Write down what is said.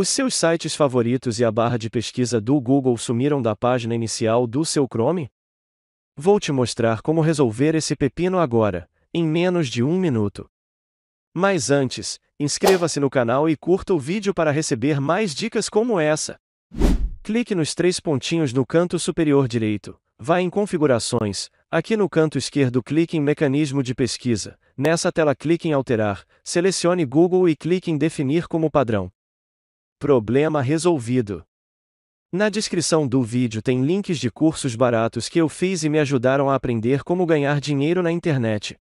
Os seus sites favoritos e a barra de pesquisa do Google sumiram da página inicial do seu Chrome? Vou te mostrar como resolver esse pepino agora, em menos de um minuto. Mas antes, inscreva-se no canal e curta o vídeo para receber mais dicas como essa. Clique nos três pontinhos no canto superior direito, vá em Configurações, aqui no canto esquerdo clique em Mecanismo de pesquisa, nessa tela clique em Alterar, selecione Google e clique em Definir como padrão. Problema resolvido. Na descrição do vídeo tem links de cursos baratos que eu fiz e me ajudaram a aprender como ganhar dinheiro na internet.